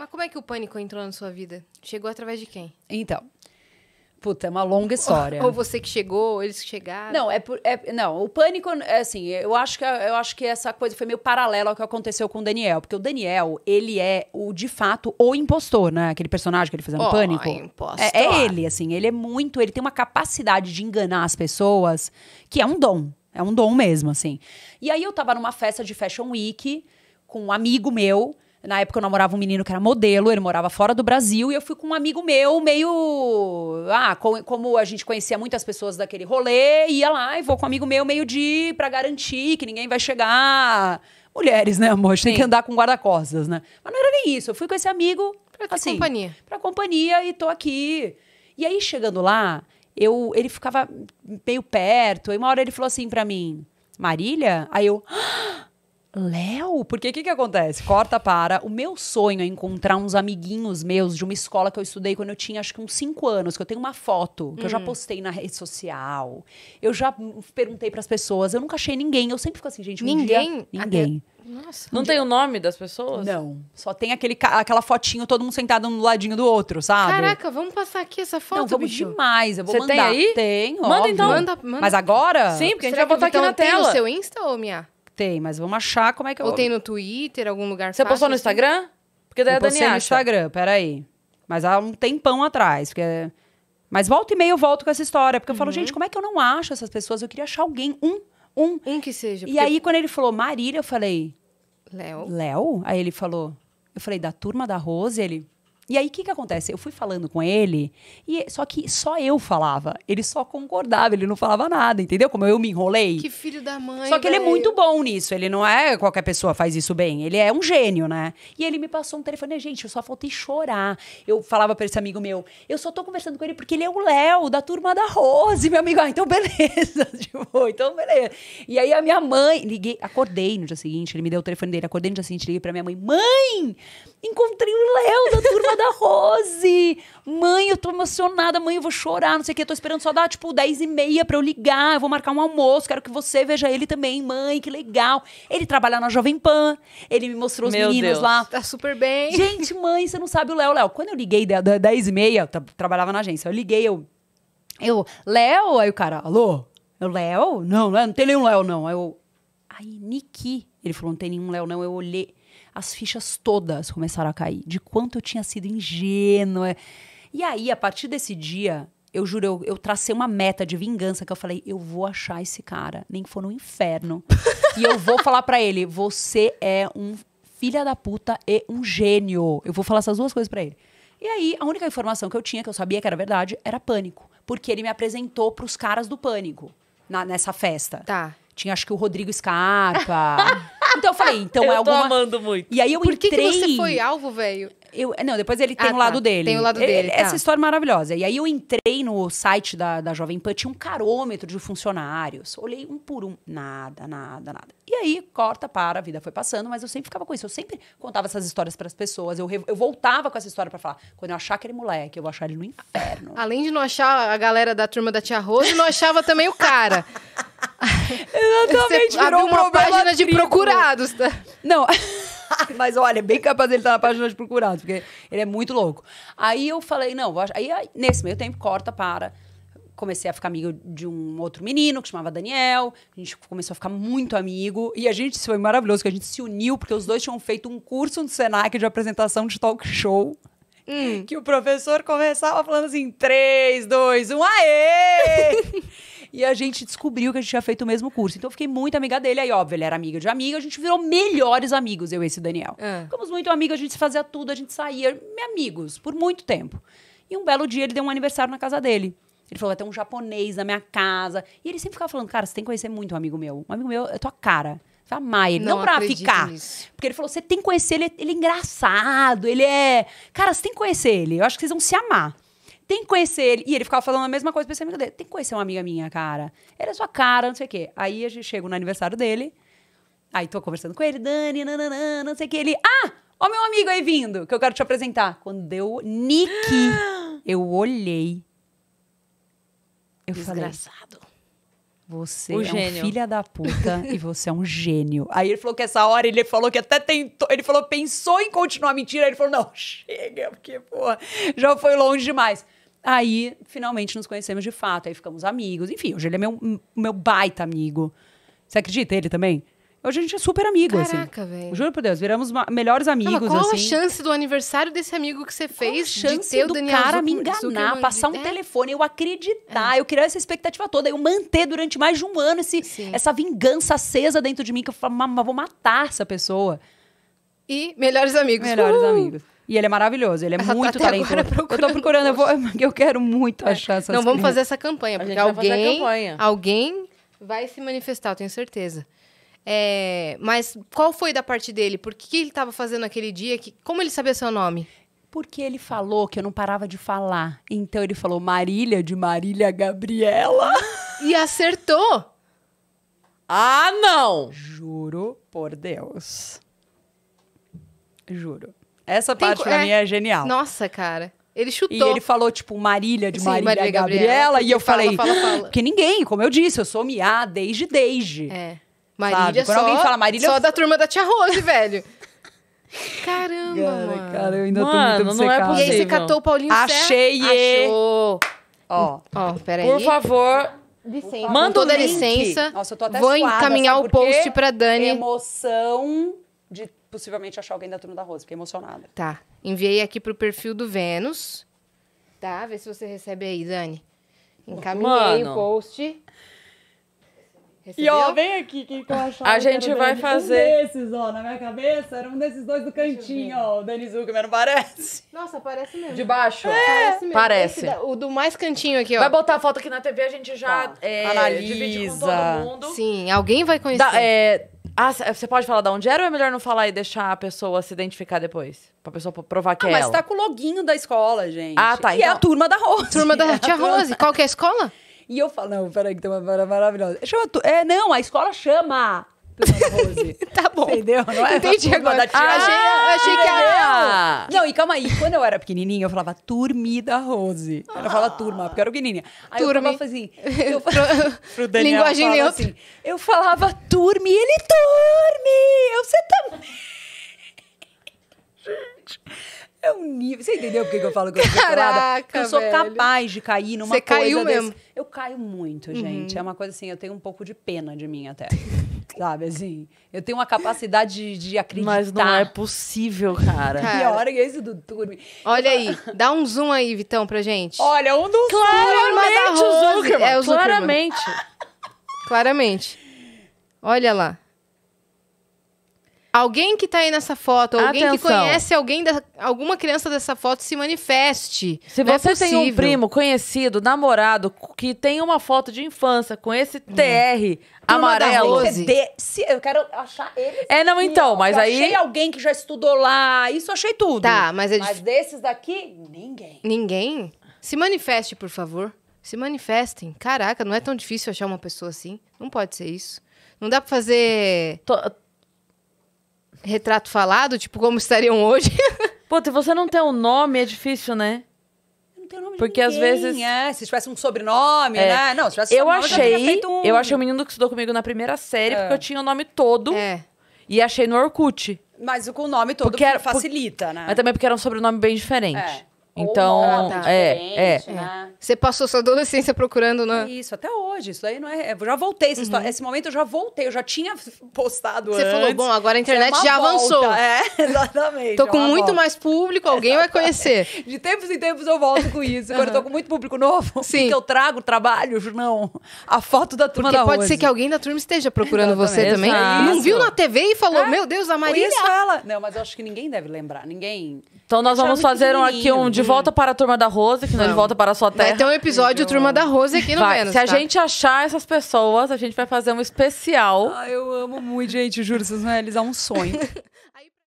Mas como é que o pânico entrou na sua vida? Chegou através de quem? Então. Puta, é uma longa história. Ou, você que chegou, ou eles que chegaram. Não, é, por, é não, o pânico, é assim, eu acho, que, eu acho que essa coisa foi meio paralela ao que aconteceu com o Daniel. Porque o Daniel, ele é o, de fato, o impostor, né? Aquele personagem que ele fazia no oh, pânico. É, é, é ele, assim, ele é muito, ele tem uma capacidade de enganar as pessoas que é um dom. É um dom mesmo, assim. E aí eu tava numa festa de Fashion Week com um amigo meu. Na época eu namorava um menino que era modelo, ele morava fora do Brasil, e eu fui com um amigo meu, meio. Ah, com, como a gente conhecia muitas pessoas daquele rolê, ia lá e vou com um amigo meu, meio de. para garantir que ninguém vai chegar. Mulheres, né, amor? A gente tem que andar com guarda-costas, né? Mas não era nem isso. Eu fui com esse amigo. Pra assim, companhia. Pra companhia e tô aqui. E aí, chegando lá, eu, ele ficava meio perto. E uma hora ele falou assim para mim: Marília? Aí eu. Ah! Léo, porque o que, que acontece? Corta para. O meu sonho é encontrar uns amiguinhos meus de uma escola que eu estudei quando eu tinha acho que uns 5 anos, que eu tenho uma foto que hum. eu já hum. postei na rede social. Eu já perguntei para as pessoas, eu nunca achei ninguém. Eu sempre fico assim, gente, um ninguém? Dia, ninguém. Nossa, não tem o nome das pessoas? Não. Só tem aquele, aquela fotinho, todo mundo sentado um do ladinho do outro, sabe? Caraca, vamos passar aqui essa foto. Não, vamos bicho. demais. Eu vou Cê mandar. Tem aí? Tem, Manda óbvio. então. Manda, manda. Mas agora? Sim, porque Será a gente vai botar aqui na tela. Tem o seu Insta ou minha? Tem, mas vamos achar como é que eu... É Ou tem no Twitter, algum lugar Você postou no assim? Instagram? Porque daí eu a Daniela. acha. no Instagram, peraí. Mas há um tempão atrás, porque... É- mas volta e meia eu volto com essa história, porque eu falo, uhum. gente, como é que eu não acho essas pessoas? Eu queria achar alguém, um, um. Um que seja. Porque... E aí, quando ele falou Marília, eu falei... Léo. Léo? Aí ele falou... Eu falei, da turma da Rose, ele... E aí, o que, que acontece? Eu fui falando com ele, e só que só eu falava. Ele só concordava, ele não falava nada, entendeu? Como eu me enrolei. Que filho da mãe. Só que ele é muito bom nisso. Ele não é qualquer pessoa faz isso bem. Ele é um gênio, né? E ele me passou um telefone. Gente, eu só faltei chorar. Eu falava pra esse amigo meu, eu só tô conversando com ele porque ele é o Léo, da turma da Rose, meu amigo. Ah, então beleza. tipo, então beleza. E aí a minha mãe, liguei, acordei no dia seguinte, ele me deu o telefone dele, acordei no dia seguinte, liguei pra minha mãe, mãe, encontrei o Léo da turma da Rose. Mãe, eu tô emocionada, mãe, eu vou chorar, não sei o que. Eu tô esperando só dar, tipo, 10 e meia pra eu ligar. Eu vou marcar um almoço, quero que você veja ele também, mãe, que legal. Ele trabalha na Jovem Pan, ele me mostrou os Meu meninos Deus. lá. Tá super bem. Gente, mãe, você não sabe o Léo. Léo, quando eu liguei 10 e meia, eu trabalhava na agência, eu liguei, eu... Eu, Léo? Aí o cara, alô? Eu, é Léo? Não, é, não tem nenhum Léo, não. Aí eu, aí, Niki. Ele falou, não tem nenhum Léo, não. Eu olhei as fichas todas começaram a cair, de quanto eu tinha sido ingênua. E aí, a partir desse dia, eu juro, eu, eu, tracei uma meta de vingança que eu falei, eu vou achar esse cara, nem que for no inferno. e eu vou falar para ele, você é um filha da puta e um gênio. Eu vou falar essas duas coisas para ele. E aí, a única informação que eu tinha, que eu sabia que era verdade, era pânico. Porque ele me apresentou pros caras do pânico na, nessa festa. Tá. Tinha acho que o Rodrigo Scarpa. Então eu falei, então eu é alguma... Eu tô amando muito. E aí eu Por que entrei... que você foi alvo, velho? Eu, não, depois ele tem ah, o tá. lado dele. Tem o lado dele. tá. Essa história é maravilhosa. E aí eu entrei no site da, da Jovem Pan, tinha um carômetro de funcionários. Olhei um por um. Nada, nada, nada. E aí, corta, para, a vida foi passando, mas eu sempre ficava com isso. Eu sempre contava essas histórias para as pessoas. Eu, eu voltava com essa história para falar. Quando eu achar aquele moleque, eu vou achar ele no inferno. Além de não achar a galera da turma da Tia Rosa, não achava também o cara. Exatamente, Você virou uma página de procurados. Tá? Não. Mas olha, bem capaz dele estar tá na página de procurados, porque ele é muito louco. Aí eu falei, não, vou aí nesse meio tempo corta para comecei a ficar amigo de um outro menino que chamava Daniel. A gente começou a ficar muito amigo. E a gente, foi maravilhoso, que a gente se uniu, porque os dois tinham feito um curso no Senac de apresentação de talk show. Hum. Que o professor começava falando assim: 3, 2, 1, aê! E a gente descobriu que a gente tinha feito o mesmo curso. Então eu fiquei muito amiga dele. Aí, óbvio, ele era amiga de amiga. A gente virou melhores amigos, eu e esse Daniel. É. Ficamos muito amigos, a gente fazia tudo, a gente saía. me Amigos, por muito tempo. E um belo dia ele deu um aniversário na casa dele. Ele falou, vai ter um japonês na minha casa. E ele sempre ficava falando, cara, você tem que conhecer muito um amigo meu. Um amigo meu é tua cara. Você amar ele. Não, não pra ficar. Nisso. Porque ele falou, você tem que conhecer ele, ele é engraçado, ele é... Cara, você tem que conhecer ele. Eu acho que vocês vão se amar tem que conhecer ele. E ele ficava falando a mesma coisa pra esse amigo dele. Tem que conhecer uma amiga minha, cara. Ele é sua cara, não sei o quê. Aí a gente chega no aniversário dele. Aí tô conversando com ele, Dani, nananã, não sei o quê. Ele, ah, ó meu amigo aí vindo, que eu quero te apresentar. Quando deu Nick, eu olhei. Eu Desgraçado. Falei, você o é gênio. um filha da puta e você é um gênio. Aí ele falou que essa hora ele falou que até tentou. Ele falou, pensou em continuar a mentira. Aí ele falou, não, chega, porque, porra, já foi longe demais. Aí, finalmente, nos conhecemos de fato. Aí ficamos amigos. Enfim, hoje ele é meu, meu baita amigo. Você acredita ele também? Hoje a gente é super amigo, Caraca, assim. Caraca, velho. Juro por Deus, viramos melhores amigos, Não, qual assim. a chance do aniversário desse amigo que você fez qual a chance de ter do o cara me enganar, passar um é? telefone, eu acreditar, é. eu criar essa expectativa toda, eu manter durante mais de um ano esse, essa vingança acesa dentro de mim, que eu falo, vou matar essa pessoa. E melhores amigos. Melhores amigos. E ele é maravilhoso, ele é muito talentoso. Eu tô procurando, eu, vou, eu quero muito é. achar essas Não, vamos fazer essa campanha, porque alguém, campanha. alguém vai se manifestar, eu tenho certeza. É, mas qual foi da parte dele? Por que ele estava fazendo aquele dia? Que, como ele sabia seu nome? Porque ele falou que eu não parava de falar. Então ele falou Marília de Marília Gabriela. E acertou! ah, não! Juro por Deus. Juro. Essa Tem parte co... pra é. mim é genial. Nossa, cara. Ele chutou. E ele falou, tipo, Marília de Sim, Marília, Marília Gabriela. Gabriela e eu fala, falei. Fala, fala. Porque ninguém, como eu disse, eu sou Mia desde desde. É. Marília sabe? Quando só, alguém fala Marília. Só eu... da turma da Tia Rose, velho. Caramba. Cara, mano. cara, eu ainda mano, tô muito Não é e aí você catou o Paulinho Achei! Serra? Achou! Ó, ó, peraí. Por favor, Licença. Manda toda a licença. Nossa, eu tô até Vou suada, encaminhar o post pra Dani. Emoção de possivelmente achar alguém da turma da Rosa, fiquei emocionada. Tá. Enviei aqui pro perfil do Vênus. Tá? Vê se você recebe aí, Dani. Encaminhei Mano. o post. Recebeu? E ó, vem aqui, o que eu achava A gente vai Dani. fazer. Um desses, ó, na minha cabeça, era um desses dois do cantinho, ó. O Denis Zuckerman, não parece? Nossa, parece mesmo. De baixo? É. Parece mesmo. Parece. o do mais cantinho aqui, ó. Vai botar a foto aqui na TV, a gente já tá. é, analisa. Divide com todo mundo. Sim, alguém vai conhecer. Da, é, ah, você pode falar de onde era ou é melhor não falar e deixar a pessoa se identificar depois? Pra pessoa provar que ah, é mas ela? tá com o loginho da escola, gente. Ah, tá. E é então... é a turma da Rose. Turma da é tia Rose. Qual que é a escola? E eu falo, não, peraí, que tem uma maravilhosa. Chama tu... É, não, a escola chama da Rose. tá bom. Entendeu? Não é Entendi agora. Da ah, achei, eu ah! achei que era. Não, e calma aí. Quando eu era pequenininha, eu falava turmi da Rose. Eu não falava turma, porque eu era pequenininha. Aí turmi. eu falava assim. Eu falava, pro Daniel, Linguagem neutra. Assim, eu falava turmi, ele dorme Eu, você também. Tá- é um nível. Você entendeu por que eu falo que eu sou Caraca, que eu sou velho. capaz de cair numa Você coisa caiu desse. mesmo. Eu caio muito, uhum. gente. Uhum. É uma coisa assim, eu tenho um pouco de pena de mim até sabe? Assim, eu tenho uma capacidade de, de acreditar. Mas não é possível, cara. cara. Pior é esse do turno. Olha aí, dá um zoom aí, Vitão, pra gente. Olha, um dos Claramente, Zuckerman. É, o Zuckerman. Claramente. Claramente. Olha lá. Alguém que tá aí nessa foto, alguém Atenção. que conhece alguém, da, alguma criança dessa foto, se manifeste. Se é você é tem um primo conhecido, namorado, que tem uma foto de infância com esse TR amarelo. se- eu quero achar ele. É, não, então, mas eu aí- Achei alguém que já estudou lá, isso eu achei tudo. Tá, mas é Mas desses daqui, ninguém. Ninguém? Se manifeste, por favor. Se manifestem. Caraca, não é tão difícil achar uma pessoa assim. Não pode ser isso. Não dá pra fazer retrato falado, tipo, como estariam hoje. Pô, se você não tem um nome, é difícil, né? Eu não tenho nome Porque ninguém, às vezes. É, se tivesse um sobrenome, é. né? Não, se tivesse eu sobrenome, achei, eu, feito um... eu achei o menino que estudou comigo na primeira série, é. porque eu tinha o nome todo. É. E achei no Orkut. Mas com o nome todo porque era, facilita, por... né? Mas também porque era um sobrenome bem diferente. É. Então, ah, tá. tá é, é, né? Você passou sua adolescência procurando, né? Isso, até hoje. Isso aí não é. é eu já voltei. Uhum. História, esse momento eu já voltei. Eu já tinha postado. Você antes. falou, bom, agora a internet é já volta. avançou. É, exatamente. tô é com muito volta. mais público, alguém exatamente. vai conhecer. De tempos em tempos eu volto com isso. Agora uhum. eu tô com muito público novo, Sim. que eu trago trabalho, não. A foto da turma Porque da pode Rose. ser que alguém da turma esteja procurando exatamente. você também. Exato. É não viu na TV e falou, meu Deus, a Maria. Isso ela. Não, mas eu acho que ninguém deve lembrar. Ninguém. Então nós vamos fazer aqui um de volta para a Turma da Rose, que não, ele volta para a sua terra. Vai ter um episódio Turma da Rose aqui no vai. Vênus. Se a tá? gente achar essas pessoas, a gente vai fazer um especial. Ah, eu amo muito, gente, juro, vocês vão realizar um sonho.